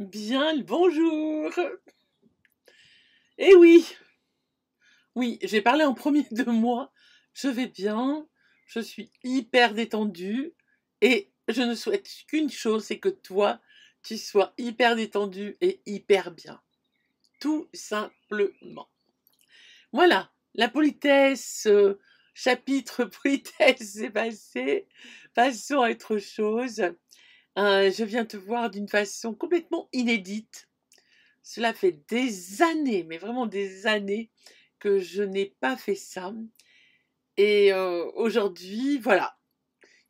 Bien le bonjour Eh oui Oui, j'ai parlé en premier de moi. Je vais bien, je suis hyper détendue et je ne souhaite qu'une chose, c'est que toi, tu sois hyper détendu et hyper bien. Tout simplement. Voilà, la politesse, euh, chapitre politesse, c'est passé. Passons à autre chose. Euh, je viens te voir d'une façon complètement inédite. Cela fait des années, mais vraiment des années, que je n'ai pas fait ça. Et euh, aujourd'hui, voilà.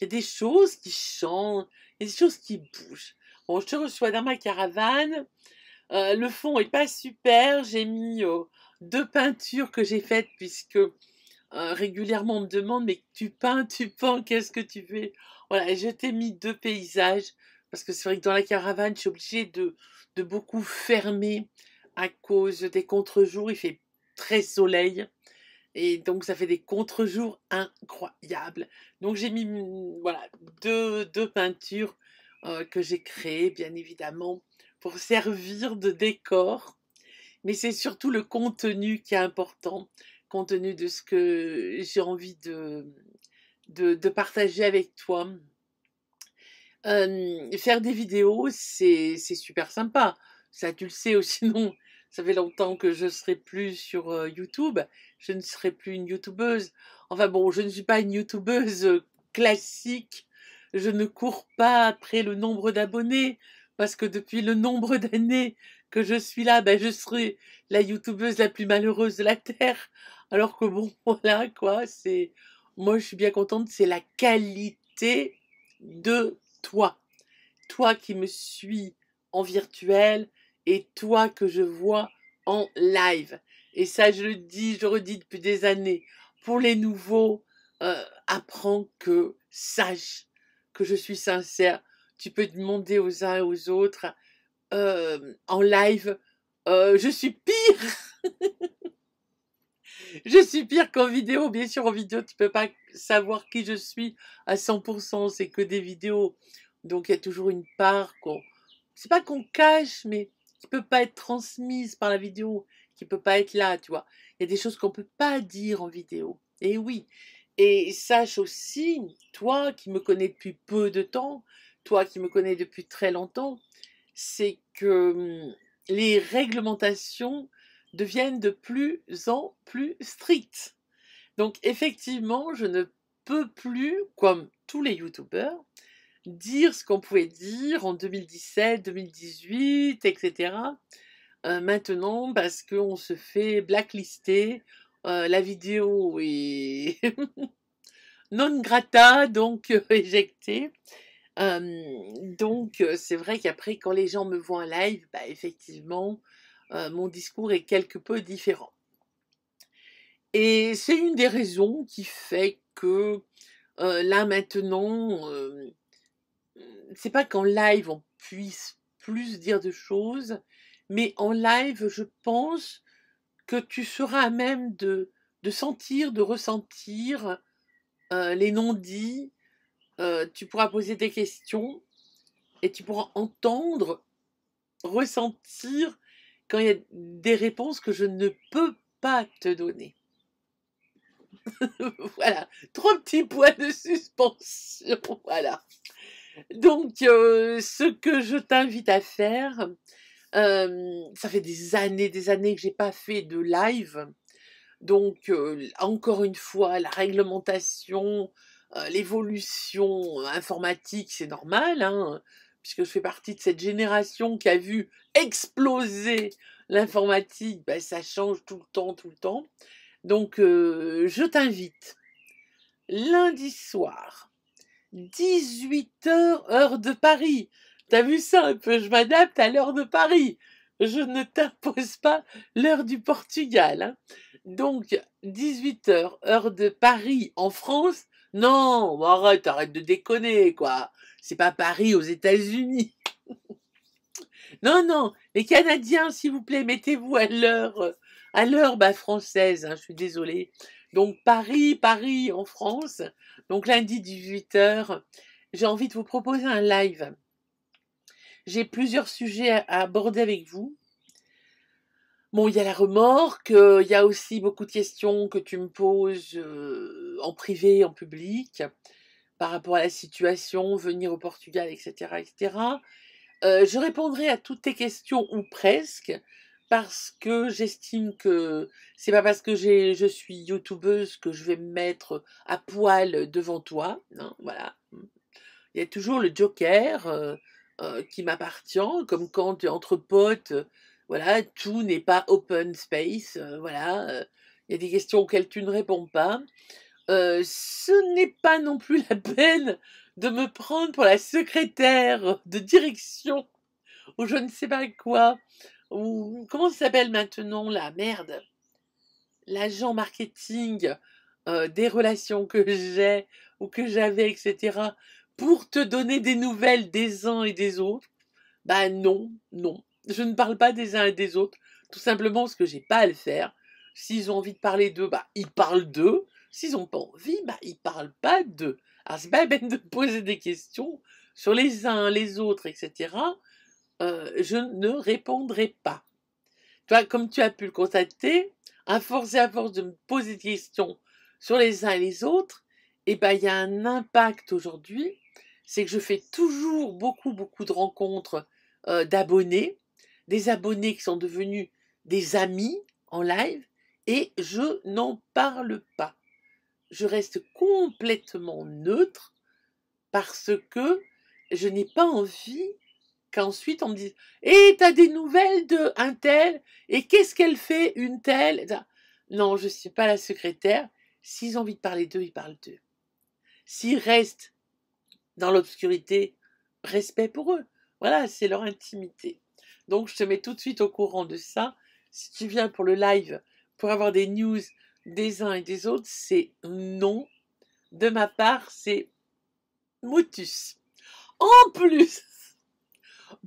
Il y a des choses qui changent, il y a des choses qui bougent. Bon, je te reçois dans ma caravane. Euh, le fond n'est pas super. J'ai mis deux peintures que j'ai faites puisque euh, régulièrement on me demande mais tu peins, tu peins, qu'est-ce que tu fais Voilà, je t'ai mis deux paysages parce que c'est vrai que dans la caravane, je suis obligée de, de beaucoup fermer à cause des contre-jours. Il fait très soleil. Et donc, ça fait des contre-jours incroyables. Donc, j'ai mis voilà, deux, deux peintures euh, que j'ai créées, bien évidemment, pour servir de décor. Mais c'est surtout le contenu qui est important compte tenu de ce que j'ai envie de, de, partager avec toi. faire des vidéos, c'est super sympa. Ça, tu le sais, aussi, non. ça fait longtemps que je ne serai plus sur YouTube. Je ne serai plus une YouTubeuse. Enfin bon, je ne suis pas une YouTubeuse classique. Je ne cours pas après le nombre d'abonnés. Parce que depuis le nombre d'années que je suis là, ben, je serai la YouTubeuse la plus malheureuse de la Terre. Alors que bon, voilà quoi, c'est. Moi je suis bien contente, c'est la qualité de toi. Toi qui me suis en virtuel et toi que je vois en live. Et ça, je le dis, je redis depuis des années. Pour les nouveaux, euh, apprends que, sache que je suis sincère. Tu peux demander aux uns et aux autres euh, en live, euh, je suis pire je suis pire qu'en vidéo. Bien sûr, en vidéo, tu peux pas savoir qui je suis à 100%. C'est que des vidéos. Donc, il y a toujours une part qu'on... C'est pas qu'on cache, mais qui peut pas être transmise par la vidéo, qui peut pas être là, tu vois. Il y a des choses qu'on peut pas dire en vidéo. Et oui. Et sache aussi, toi qui me connais depuis peu de temps, toi qui me connais depuis très longtemps, c'est que hum, les réglementations deviennent de plus en plus strictes. Donc effectivement, je ne peux plus, comme tous les youtubeurs, dire ce qu'on pouvait dire en 2017, 2018, etc. maintenant, parce qu'on se fait blacklister, euh, la vidéo est non grata, donc euh, éjectée. Euh, donc c'est vrai qu'après, quand les gens me voient en live, bah, effectivement, euh, mon discours est quelque peu différent. Et c'est une des raisons qui fait que euh, là maintenant, euh, c'est pas qu'en live on puisse plus dire de choses, mais en live, je pense que tu seras à même de, sentir, de ressentir les non-dits. tu pourras poser des questions et tu pourras entendre, ressentir quand il y a des réponses que je ne peux pas te donner. voilà, trois petits points de suspension. Voilà. Donc, euh, ce que je t'invite à faire, euh, ça fait des années, des années que j'ai pas fait de live. Donc, euh, encore une fois, la réglementation, l'évolution informatique, c'est normal. Hein puisque je fais partie de cette génération qui a vu exploser l'informatique, ben, ça change tout le temps, tout le temps. Donc, euh, je t'invite lundi soir, 18h, heure de Paris. T'as vu ça un peu Je m'adapte à l'heure de Paris. Je ne t'impose pas l'heure du Portugal. Hein. Donc, 18h, heure de Paris en France, non, arrête, arrête de déconner, quoi. C'est pas Paris aux États-Unis. non, non, les Canadiens, s'il vous plaît, mettez-vous à l'heure, à l'heure bah, française, hein, je suis désolée. Donc Paris, Paris en France, donc lundi 18h, j'ai envie de vous proposer un live. J'ai plusieurs sujets à aborder avec vous. Bon, il y a la remorque, euh, il y a aussi beaucoup de questions que tu me poses euh, en privé, en public, par rapport à la situation, venir au Portugal, etc. etc. Euh, je répondrai à toutes tes questions ou presque parce que j'estime que c'est pas parce que je suis youtubeuse que je vais me mettre à poil devant toi. Hein, voilà. Il y a toujours le joker qui m'appartient, comme quand tu es entre potes, voilà, tout n'est pas open space. Euh, voilà, euh, il y a des questions auxquelles tu ne réponds pas. Euh, ce n'est pas non plus la peine de me prendre pour la secrétaire de direction ou je ne sais pas quoi. Ou comment ça s'appelle maintenant la merde L'agent marketing des relations que j'ai ou que j'avais, etc. pour te donner des nouvelles des uns et des autres. Ben non, non. Je ne parle pas des uns et des autres, tout simplement parce que j'ai pas à le faire. S'ils ont envie de parler d'eux, bah ils parlent d'eux. S'ils n'ont pas envie, bah ils parlent pas d'eux. Alors c'est pas la peine de poser des questions sur les uns, les autres, etc. Euh, je ne répondrai pas. Toi, comme tu as pu le constater, à force et à force de me poser des questions sur les uns et les autres, et eh ben, il y a un impact aujourd'hui, c'est que je fais toujours beaucoup, beaucoup de rencontres euh, d'abonnés des abonnés qui sont devenus des amis en live et je n'en parle pas. Je reste complètement neutre parce que je n'ai pas envie qu'ensuite on me dise Eh, t'as des nouvelles de un tel Et qu'est-ce qu'elle fait, une telle Non, je ne suis pas la secrétaire. S'ils ont envie de parler d'eux, ils parlent d'eux. S'ils restent dans l'obscurité, respect pour eux. Voilà, c'est leur intimité. Donc, je te mets tout de suite au courant de ça. Si tu viens pour le live, pour avoir des news des uns et des autres, c'est non. De ma part, c'est motus. En plus,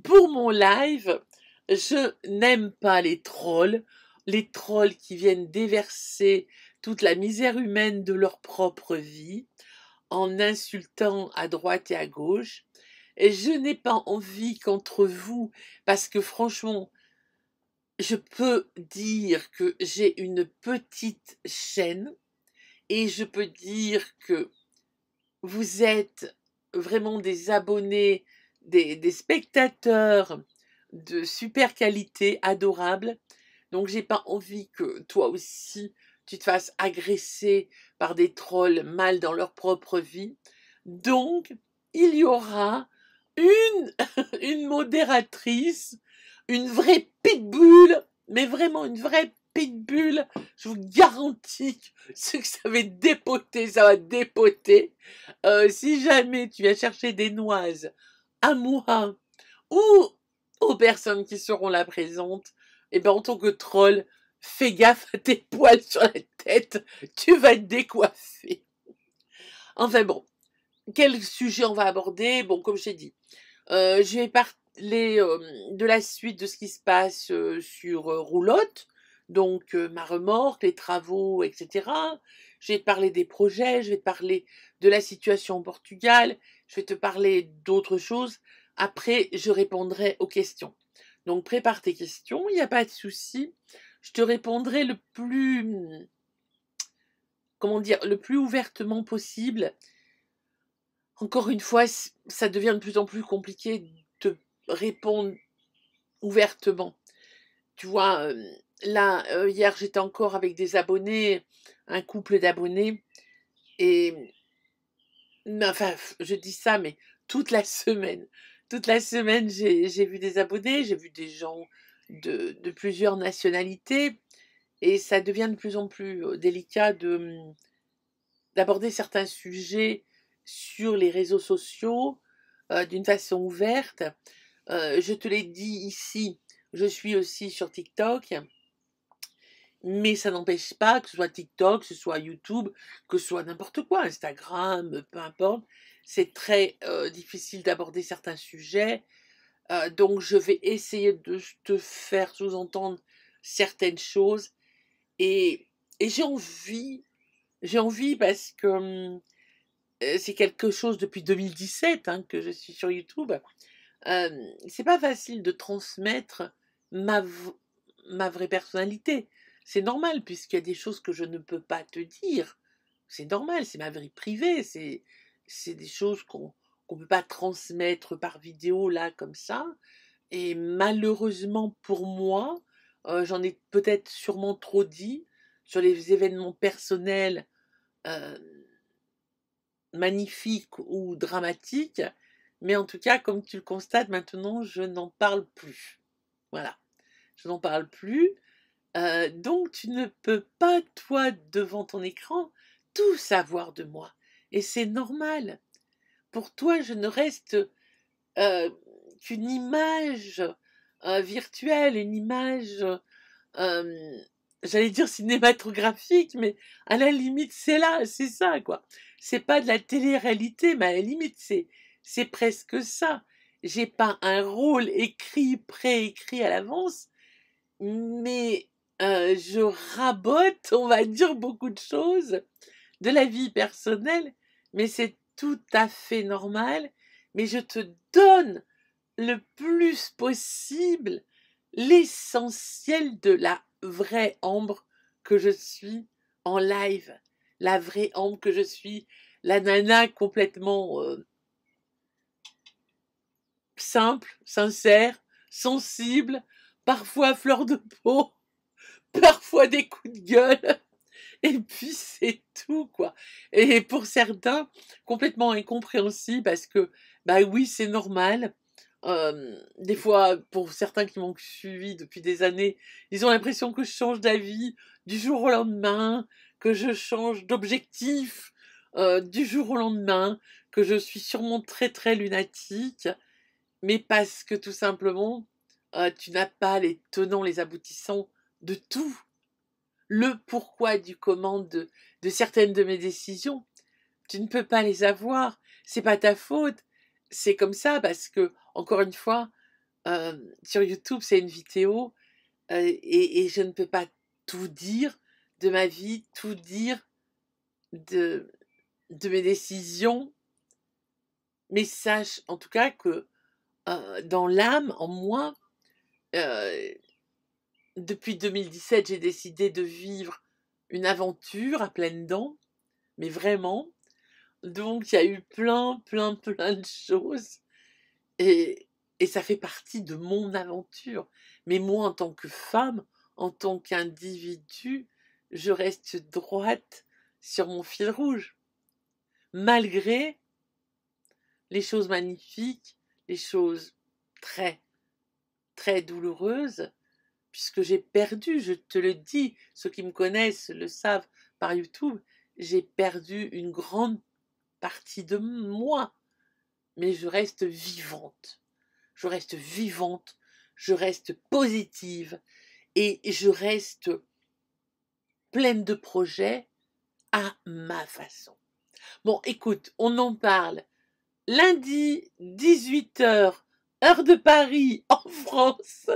pour mon live, je n'aime pas les trolls, les trolls qui viennent déverser toute la misère humaine de leur propre vie en insultant à droite et à gauche je n'ai pas envie qu'entre vous, parce que franchement, je peux dire que j'ai une petite chaîne et je peux dire que vous êtes vraiment des abonnés, des, spectateurs de super qualité, adorables. Donc j'ai pas envie que toi aussi tu te fasses agresser par des trolls mal dans leur propre vie. Donc il y aura une, une modératrice, une vraie pitbull, mais vraiment une vraie pitbull. Je vous garantis que ce que ça va dépoter, ça va dépoter. Euh, si jamais tu vas chercher des noises à moi ou aux personnes qui seront là présentes, et eh ben en tant que troll, fais gaffe à tes poils sur la tête, tu vas te décoiffer. Enfin bon, quel sujet on va aborder Bon, comme j'ai dit, euh, je vais parler euh, de la suite de ce qui se passe euh, sur Roulotte, donc ma remorque, les travaux, etc. Je vais te parler des projets, je vais te parler de la situation au Portugal, je vais te parler d'autres choses. Après, je répondrai aux questions. Donc, prépare tes questions, il n'y a pas de souci. Je te répondrai le plus, comment dire, le plus ouvertement possible encore une fois, ça devient de plus en plus compliqué de répondre ouvertement. Tu vois, là, hier, j'étais encore avec des abonnés, un couple d'abonnés, et. Enfin, je dis ça, mais toute la semaine. Toute la semaine, j'ai vu des abonnés, j'ai vu des gens de, de, plusieurs nationalités, et ça devient de plus en plus délicat d'aborder certains sujets sur les réseaux sociaux euh, d'une façon ouverte. Euh, je te l'ai dit ici, je suis aussi sur TikTok, mais ça n'empêche pas que ce soit TikTok, que ce soit YouTube, que ce soit n'importe quoi, Instagram, peu importe. C'est très euh, difficile d'aborder certains sujets, donc je vais essayer de te faire sous-entendre certaines choses et, et j'ai envie, j'ai envie parce que hum, euh, c'est quelque chose depuis 2017 hein, que je suis sur YouTube. c'est pas facile de transmettre ma, ma vraie personnalité. C'est normal, puisqu'il y a des choses que je ne peux pas te dire. C'est normal, c'est ma vie privée, c'est des choses qu'on ne peut pas transmettre par vidéo, là, comme ça. Et malheureusement pour moi, euh, j'en ai peut-être sûrement trop dit sur les événements personnels magnifique ou dramatique, mais en tout cas, comme tu le constates maintenant, je n'en parle plus. Voilà, je n'en parle plus. Euh, donc tu ne peux pas, toi, devant ton écran, tout savoir de moi. Et c'est normal. Pour toi, je ne reste euh, qu'une image euh, virtuelle, une image, j'allais dire cinématographique, mais à la limite, c'est là, c'est ça, quoi c'est pas de la télé-réalité, mais à la limite, c'est, c'est presque ça. J'ai pas un rôle écrit, pré-écrit à l'avance, mais euh, je rabote, on va dire, beaucoup de choses de la vie personnelle, mais c'est tout à fait normal. Mais je te donne le plus possible l'essentiel de la vraie Ambre que je suis en live la vraie ambre que je suis, la nana complètement euh, simple, sincère, sensible, parfois fleur de peau, parfois des coups de gueule. Et puis c'est tout quoi. Et pour certains, complètement incompréhensible parce que bah oui c'est normal. des fois, pour certains qui m'ont suivi depuis des années, ils ont l'impression que je change d'avis du jour au lendemain, que je change d'objectif euh, du jour au lendemain, que je suis sûrement très très lunatique, mais parce que tout simplement, euh, tu n'as pas les tenants, les aboutissants de tout. Le pourquoi du comment de, certaines de mes décisions, tu ne peux pas les avoir. C'est pas ta faute. C'est comme ça parce que, encore une fois, euh, sur YouTube, c'est une vidéo et, je ne peux pas tout dire de ma vie, tout dire de, mes décisions, mais sache en tout cas que euh, dans l'âme, en moi, euh, depuis 2017, j'ai décidé de vivre une aventure à pleines dents, mais vraiment. Donc, il y a eu plein, plein, plein de choses. et ça fait partie de mon aventure. Mais moi, en tant que femme, en tant qu'individu, je reste droite sur mon fil rouge, malgré les choses magnifiques, les choses très, très douloureuses, puisque j'ai perdu, je te le dis, ceux qui me connaissent le savent par YouTube, j'ai perdu une grande partie de moi, mais je reste vivante. Je reste vivante, je reste positive et je reste pleine de projets à ma façon. Bon, écoute, on en parle lundi 18h, heure de Paris en France,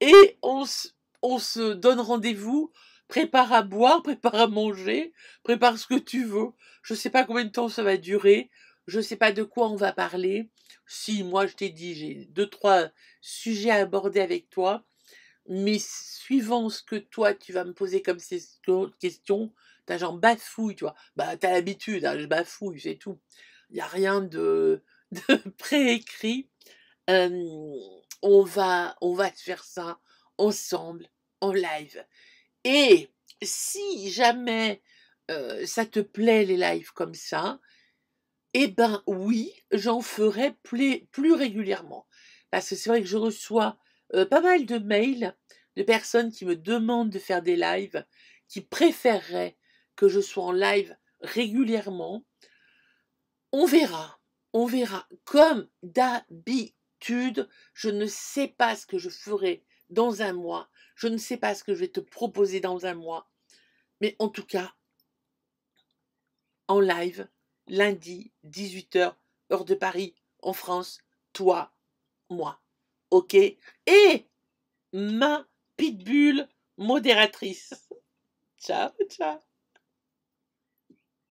et on, se donne rendez-vous. Prépare à boire, prépare à manger, prépare ce que tu veux. Je ne sais pas combien de temps ça va durer. Je ne sais pas de quoi on va parler. Si, moi, je t'ai dit, j'ai deux, trois sujets à aborder avec toi mais suivant ce que toi tu vas me poser comme question, t'as genre bafouille, tu vois. Bah, t'as l'habitude, hein, je bafouille, c'est tout. Il n'y a rien de, de préécrit. on, va, on va faire ça ensemble, en live. Et si jamais ça te plaît, les lives comme ça, eh ben oui, j'en ferai plus régulièrement. Parce que c'est vrai que je reçois euh, pas mal de mails de personnes qui me demandent de faire des lives, qui préféreraient que je sois en live régulièrement. On verra, on verra. Comme d'habitude, je ne sais pas ce que je ferai dans un mois. Je ne sais pas ce que je vais te proposer dans un mois. Mais en tout cas, en live, lundi, 18h, heure de Paris, en France, toi, moi ok Et ma pitbull modératrice. Ciao, ciao